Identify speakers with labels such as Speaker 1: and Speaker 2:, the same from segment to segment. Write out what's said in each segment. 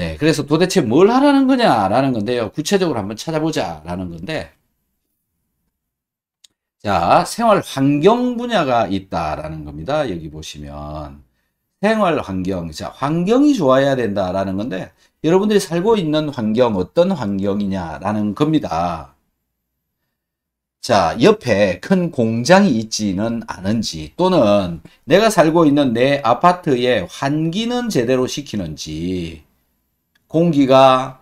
Speaker 1: 네, 그래서 도대체 뭘 하라는 거냐라는 건데요. 구체적으로 한번 찾아보자라는 건데, 자, 생활 환경 분야가 있다라는 겁니다. 여기 보시면. 생활 환경, 자, 환경이 좋아야 된다라는 건데, 여러분들이 살고 있는 환경, 어떤 환경이냐라는 겁니다. 자, 옆에 큰 공장이 있지는 않은지, 또는 내가 살고 있는 내아파트에 환기는 제대로 시키는지, 공기가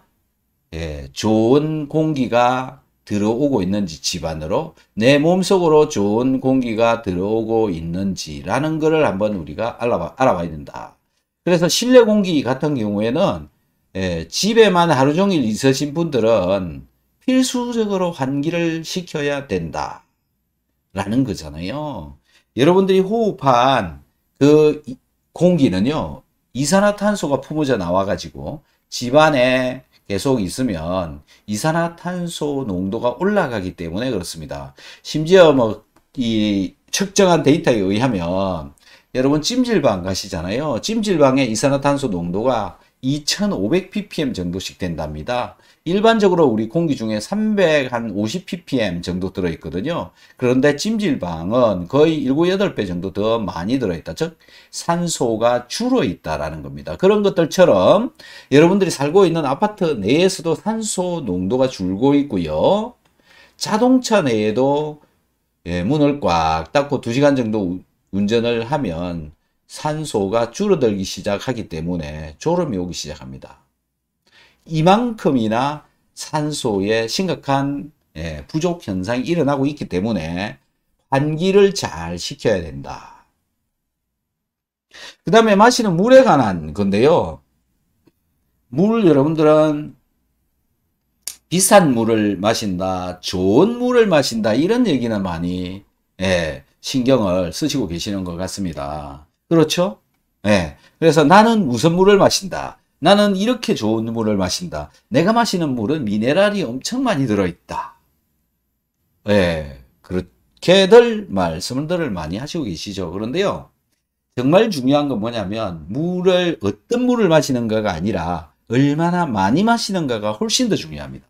Speaker 1: 예, 좋은 공기가 들어오고 있는지 집안으로 내 몸속으로 좋은 공기가 들어오고 있는지라는 것을 한번 우리가 알아봐, 알아봐야 된다. 그래서 실내 공기 같은 경우에는 예, 집에만 하루 종일 있으신 분들은 필수적으로 환기를 시켜야 된다. 라는 거잖아요. 여러분들이 호흡한 그 공기는요, 이산화탄소가 품어져 나와가지고 집안에 계속 있으면 이산화탄소 농도가 올라가기 때문에 그렇습니다. 심지어 뭐 이 측정한 데이터에 의하면 여러분 찜질방 가시잖아요. 찜질방의 이산화탄소 농도가 2500ppm 정도씩 된답니다. 일반적으로 우리 공기 중에 350 ppm 정도 들어있거든요. 그런데 찜질방은 거의 7, 8배 정도 더 많이 들어있다. 즉 산소가 줄어 있다라는 겁니다. 그런 것들처럼 여러분들이 살고 있는 아파트 내에서도 산소 농도가 줄고 있고요. 자동차 내에도 예, 문을 꽉 닫고 2시간 정도 운전을 하면 산소가 줄어들기 시작하기 때문에 졸음이 오기 시작합니다. 이만큼이나 산소의 심각한 예, 부족 현상이 일어나고 있기 때문에 환기를 잘 시켜야 된다. 그 다음에 마시는 물에 관한 건데요. 물 여러분들은 비싼 물을 마신다, 좋은 물을 마신다 이런 얘기는 많이 예, 신경을 쓰시고 계시는 것 같습니다. 그렇죠? 예. 그래서 나는 무슨 물을 마신다. 나는 이렇게 좋은 물을 마신다. 내가 마시는 물은 미네랄이 엄청 많이 들어있다. 예, 그렇게들 말씀들을 많이 하시고 계시죠. 그런데요, 정말 중요한 건 뭐냐면, 물을, 어떤 물을 마시는가가 아니라, 얼마나 많이 마시는가가 훨씬 더 중요합니다.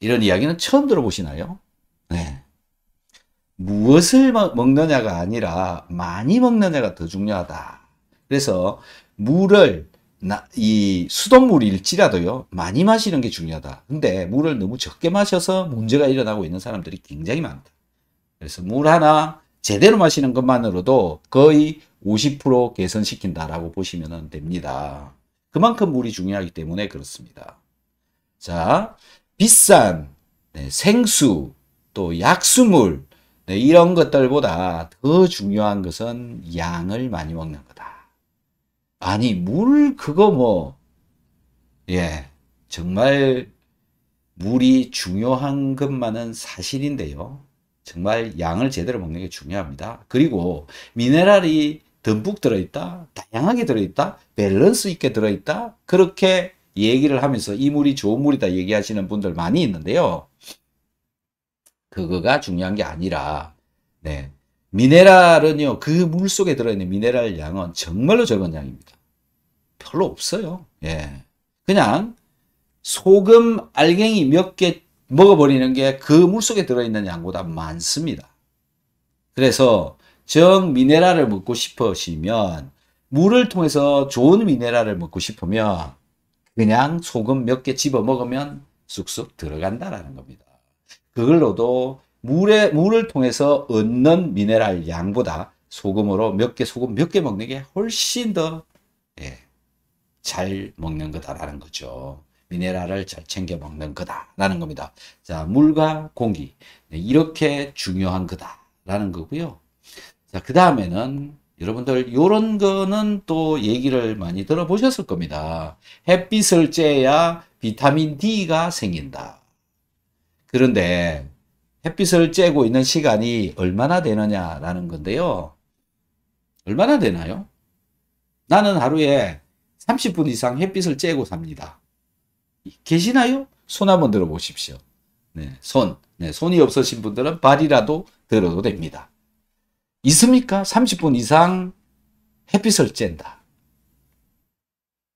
Speaker 1: 이런 이야기는 처음 들어보시나요? 네. 무엇을 먹느냐가 아니라 많이 먹느냐가 더 중요하다. 그래서 물을 나, 이 수돗물일지라도요 많이 마시는 게 중요하다. 근데 물을 너무 적게 마셔서 문제가 일어나고 있는 사람들이 굉장히 많다. 그래서 물 하나 제대로 마시는 것만으로도 거의 50% 개선시킨다라고 보시면 됩니다. 그만큼 물이 중요하기 때문에 그렇습니다. 자, 비싼 네, 생수 또 약수물 네, 이런 것들보다 더 중요한 것은 양을 많이 먹는 거다. 아니, 물, 그거 뭐, 예, 정말 물이 중요한 것만은 사실인데요. 정말 양을 제대로 먹는 게 중요합니다. 그리고 미네랄이 듬뿍 들어있다, 다양하게 들어있다, 밸런스 있게 들어있다, 그렇게 얘기를 하면서 이 물이 좋은 물이다 얘기하시는 분들 많이 있는데요. 그거가 중요한 게 아니라, 네. 미네랄은요, 그 물 속에 들어있는 미네랄 양은 정말로 적은 양입니다. 별로 없어요. 예. 그냥 소금 알갱이 몇 개 먹어버리는 게 그 물 속에 들어있는 양보다 많습니다. 그래서 정 미네랄을 먹고 싶으시면 물을 통해서 좋은 미네랄을 먹고 싶으면 그냥 소금 몇 개 집어 먹으면 쑥쑥 들어간다라는 겁니다. 그걸로도 물에 물을 통해서 얻는 미네랄 양보다 소금으로 몇 개 소금 몇 개 먹는 게 훨씬 더잘 예, 먹는 거다라는 거죠. 미네랄을 잘 챙겨 먹는 거다라는 겁니다. 자, 물과 공기 네, 이렇게 중요한 거다라는 거고요. 자, 그 다음에는 여러분들 요런 거는 또 얘기를 많이 들어보셨을 겁니다. 햇빛을 쬐야 비타민 D가 생긴다. 그런데 햇빛을 쬐고 있는 시간이 얼마나 되느냐라는 건데요. 얼마나 되나요? 나는 하루에 30분 이상 햇빛을 쬐고 삽니다. 계시나요? 손 한번 들어보십시오. 네, 손. 네, 손이 없으신 분들은 발이라도 들어도 됩니다. 있습니까? 30분 이상 햇빛을 쬐다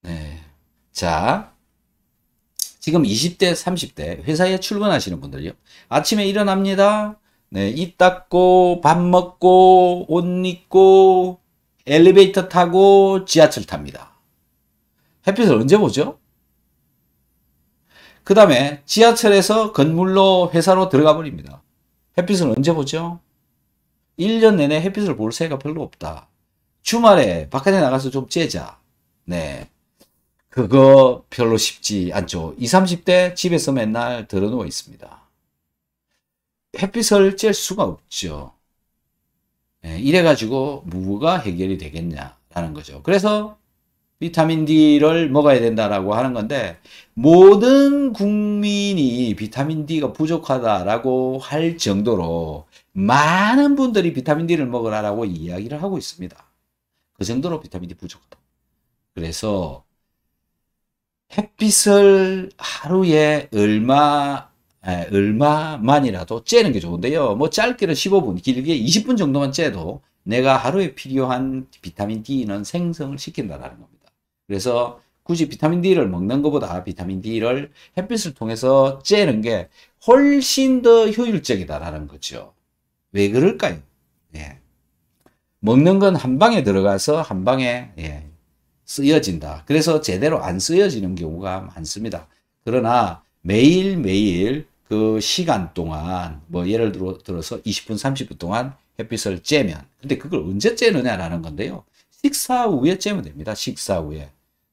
Speaker 1: 네. 자, 지금 20대, 30대 회사에 출근하시는 분들요 아침에 일어납니다. 네, 입 닦고 밥 먹고 옷 입고 엘리베이터 타고 지하철 탑니다. 햇빛을 언제 보죠? 그 다음에 지하철에서 건물로 회사로 들어가 버립니다. 햇빛을 언제 보죠? 1년 내내 햇빛을 볼 새가 별로 없다. 주말에 바깥에 나가서 좀 째자. 네. 그거 별로 쉽지 않죠. 20, 30대 집에서 맨날 드러누워 있습니다. 햇빛을 쬐 수가 없죠. 예, 이래가지고 무가 해결이 되겠냐라는 거죠. 그래서 비타민 D를 먹어야 된다라고 하는 건데 모든 국민이 비타민 D가 부족하다라고 할 정도로 많은 분들이 비타민 D를 먹으라라고 이야기를 하고 있습니다. 그 정도로 비타민 D 부족하다. 그래서 햇빛을 하루에 얼마 에, 얼마만이라도 쬐는게 좋은데요. 뭐 짧게는 15분, 길게 20분 정도만 째도 내가 하루에 필요한 비타민 D는 생성을 시킨다라는 겁니다. 그래서 굳이 비타민 D를 먹는 것보다 비타민 D를 햇빛을 통해서 째는 게 훨씬 더 효율적이다라는 거죠. 왜 그럴까요? 예. 먹는 건 한 방에 들어가서 한 방에 예. 쓰여진다. 그래서 제대로 안 쓰여지는 경우가 많습니다. 그러나 매일매일 그 시간 동안 뭐 예를 들어, 들어서 20분, 30분 동안 햇빛을 쬐면 근데 그걸 언제 쬐느냐라는 건데요. 식사 후에 쬐면 됩니다. 식사 후에.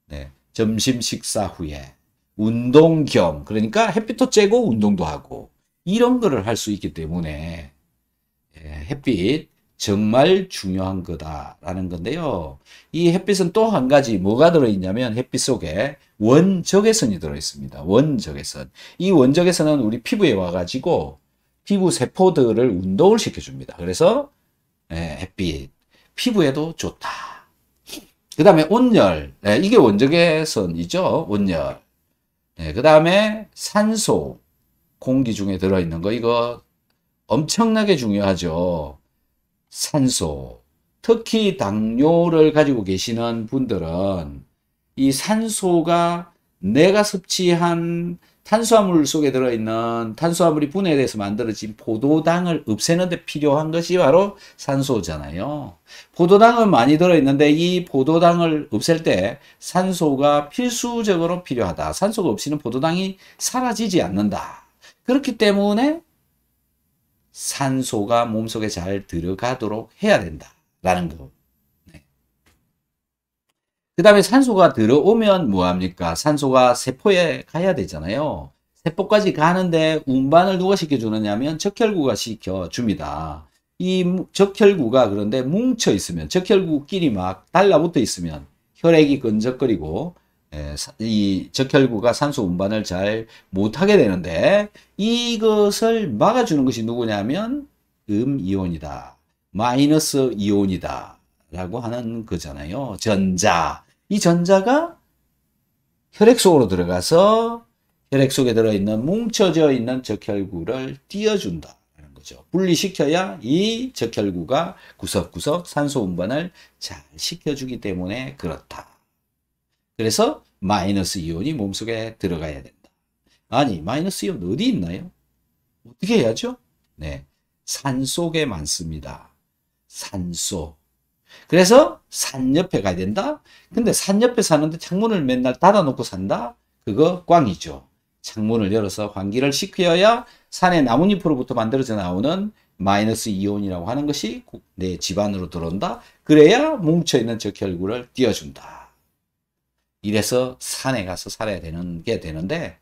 Speaker 1: 네. 점심 식사 후에. 운동 겸 그러니까 햇빛도 쬐고 운동도 하고 이런 거를 할 수 있기 때문에 예, 햇빛 정말 중요한 거다라는 건데요. 이 햇빛은 또 한 가지 뭐가 들어있냐면 햇빛 속에 원적외선이 들어있습니다. 원적외선. 이 원적외선은 우리 피부에 와가지고 피부 세포들을 운동을 시켜줍니다. 그래서 네, 햇빛 피부에도 좋다. 그 다음에 온열 네, 이게 원적외선이죠. 온열. 네, 예, 그 다음에 산소 공기 중에 들어있는 거 이거 엄청나게 중요하죠. 산소, 특히 당뇨를 가지고 계시는 분들은 이 산소가 내가 섭취한 탄수화물 속에 들어있는 탄수화물이 분해돼서 만들어진 포도당을 없애는데 필요한 것이 바로 산소잖아요. 포도당은 많이 들어있는데 이 포도당을 없앨 때 산소가 필수적으로 필요하다. 산소가 없이는 포도당이 사라지지 않는다. 그렇기 때문에 산소가 몸속에 잘 들어가도록 해야 된다라는 거. 네. 그 다음에 산소가 들어오면 뭐합니까? 산소가 세포에 가야 되잖아요. 세포까지 가는데 운반을 누가 시켜주느냐 하면 적혈구가 시켜줍니다. 이 적혈구가 그런데 뭉쳐 있으면 적혈구끼리 막 달라붙어 있으면 혈액이 끈적거리고 예, 이 적혈구가 산소 운반을 잘 못하게 되는데 이것을 막아주는 것이 누구냐면 음이온이다. 마이너스 이온이다. 라고 하는 거잖아요. 전자. 이 전자가 혈액 속으로 들어가서 혈액 속에 들어있는 뭉쳐져 있는 적혈구를 띄워준다는 거죠. 분리시켜야 이 적혈구가 구석구석 산소 운반을 잘 시켜주기 때문에 그렇다. 그래서 마이너스 이온이 몸속에 들어가야 된다. 아니 마이너스 이온 어디 있나요? 어떻게 해야죠? 네, 산 속에 많습니다. 산소. 그래서 산 옆에 가야 된다. 근데 산 옆에 사는데 창문을 맨날 닫아놓고 산다. 그거 꽝이죠. 창문을 열어서 환기를 시켜야 산의 나뭇잎으로부터 만들어져 나오는 마이너스 이온이라고 하는 것이 내 집안으로 들어온다. 그래야 뭉쳐있는 저 결구를 띄워준다. 이래서 산에 가서 살아야 되는 게 되는데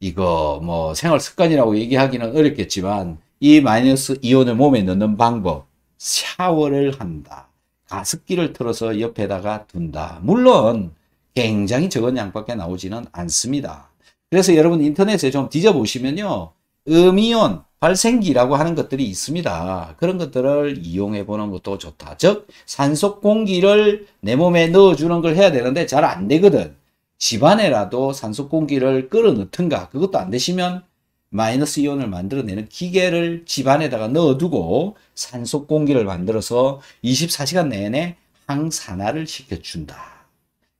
Speaker 1: 이거 뭐 생활 습관이라고 얘기하기는 어렵겠지만 이 마이너스 이온을 몸에 넣는 방법 샤워를 한다. 가습기를 틀어서 옆에다가 둔다. 물론 굉장히 적은 양밖에 나오지는 않습니다. 그래서 여러분 인터넷에 좀 뒤져보시면요. 음이온, 발생기라고 하는 것들이 있습니다. 그런 것들을 이용해 보는 것도 좋다. 즉 산소 공기를 내 몸에 넣어주는 걸 해야 되는데 잘 안 되거든. 집안에라도 산소 공기를 끌어넣든가 그것도 안 되시면 마이너스 이온을 만들어내는 기계를 집안에다가 넣어두고 산소 공기를 만들어서 24시간 내내 항산화를 시켜준다.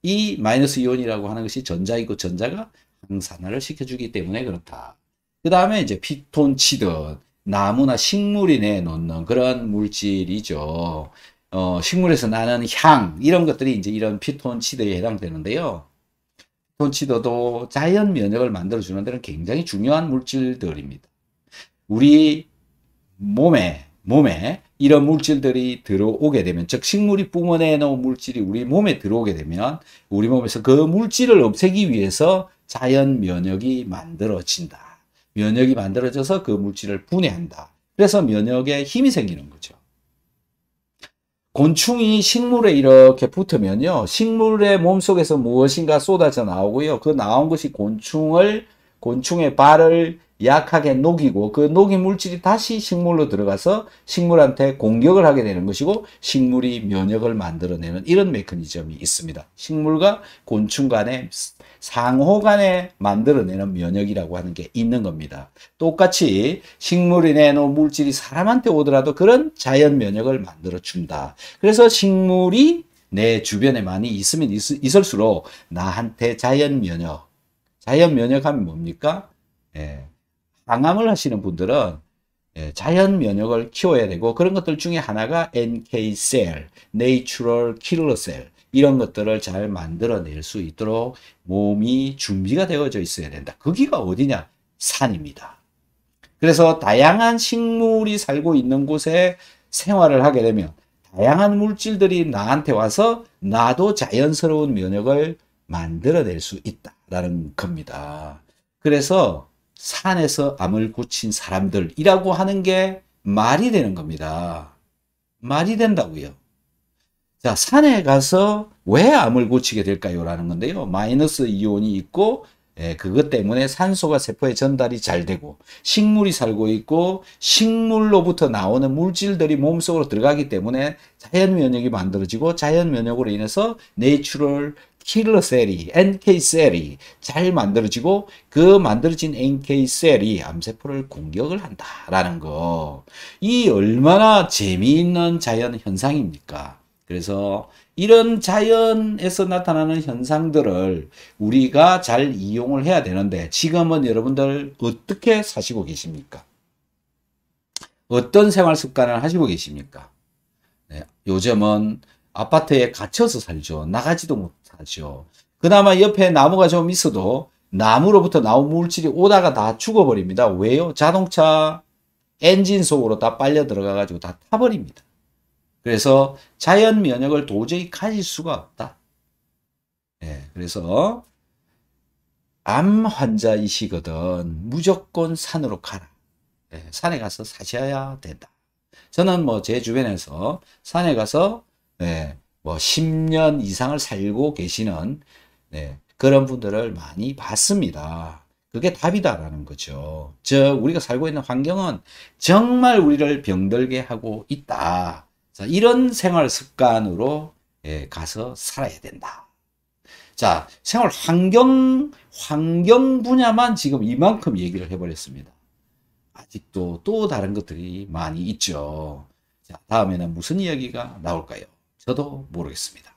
Speaker 1: 이 마이너스 이온이라고 하는 것이 전자이고 전자가 항산화를 시켜주기 때문에 그렇다. 그 다음에 이제 피톤치드, 나무나 식물이내 놓는 그런 물질이죠. 어, 식물에서 나는 향, 이런 것들이 이제 이런 피톤치드에 해당되는데요. 피톤치드도 자연 면역을 만들어주는 데는 굉장히 중요한 물질들입니다. 우리 몸에, 몸에 이런 물질들이 들어오게 되면, 즉, 식물이 뿜어내놓은 물질이 우리 몸에 들어오게 되면, 우리 몸에서 그 물질을 없애기 위해서 자연 면역이 만들어진다. 면역이 만들어져서 그 물질을 분해한다. 그래서 면역에 힘이 생기는 거죠. 곤충이 식물에 이렇게 붙으면요. 식물의 몸속에서 무엇인가 쏟아져 나오고요. 그 나온 것이 곤충을 곤충의 발을 약하게 녹이고 그 녹인 물질이 다시 식물로 들어가서 식물한테 공격을 하게 되는 것이고 식물이 면역을 만들어내는 이런 메커니즘이 있습니다. 식물과 곤충 간에 상호 간에 만들어내는 면역이라고 하는 게 있는 겁니다. 똑같이 식물이 내놓은 물질이 사람한테 오더라도 그런 자연 면역을 만들어준다. 그래서 식물이 내 주변에 많이 있으면 있을수록 나한테 자연 면역. 자연 면역하면 뭡니까? 예. 항암을 하시는 분들은 예, 자연 면역을 키워야 되고 그런 것들 중에 하나가 NK 셀, Natural Killer Cell 이런 것들을 잘 만들어낼 수 있도록 몸이 준비가 되어져 있어야 된다. 거기가 그 어디냐? 산입니다. 그래서 다양한 식물이 살고 있는 곳에 생활을 하게 되면 다양한 물질들이 나한테 와서 나도 자연스러운 면역을 만들어낼 수 있다라는 겁니다. 그래서 산에서 암을 고친 사람들이라고 하는 게 말이 되는 겁니다. 말이 된다고요. 자, 산에 가서 왜 암을 고치게 될까요? 라는 건데요. 마이너스 이온이 있고 예, 그것 때문에 산소가 세포에 전달이 잘 되고 식물이 살고 있고 식물로부터 나오는 물질들이 몸속으로 들어가기 때문에 자연 면역이 만들어지고 자연 면역으로 인해서 내추럴 킬러 셀이, NK 셀이 잘 만들어지고 그 만들어진 NK 셀이 암세포를 공격을 한다라는 거. 이 얼마나 재미있는 자연 현상입니까? 그래서 이런 자연에서 나타나는 현상들을 우리가 잘 이용을 해야 되는데 지금은 여러분들 어떻게 사시고 계십니까? 어떤 생활 습관을 하시고 계십니까? 네, 요즘은 아파트에 갇혀서 살죠. 나가지도 못하죠. 그나마 옆에 나무가 좀 있어도 나무로부터 나온 물질이 오다가 다 죽어버립니다. 왜요? 자동차 엔진 속으로 다 빨려 들어가가지고 다 타버립니다. 그래서 자연 면역을 도저히 가질 수가 없다. 예, 그래서 암 환자이시거든 무조건 산으로 가라. 예, 산에 가서 사셔야 된다. 저는 뭐 제 주변에서 산에 가서 네, 뭐 10년 이상을 살고 계시는 네, 그런 분들을 많이 봤습니다. 그게 답이다라는 거죠. 저 우리가 살고 있는 환경은 정말 우리를 병들게 하고 있다. 자, 이런 생활 습관으로 예, 가서 살아야 된다. 자, 생활 환경 환경 분야만 지금 이만큼 얘기를 해버렸습니다. 아직도 또 다른 것들이 많이 있죠. 자, 다음에는 무슨 이야기가 나올까요? 저도 모르겠습니다.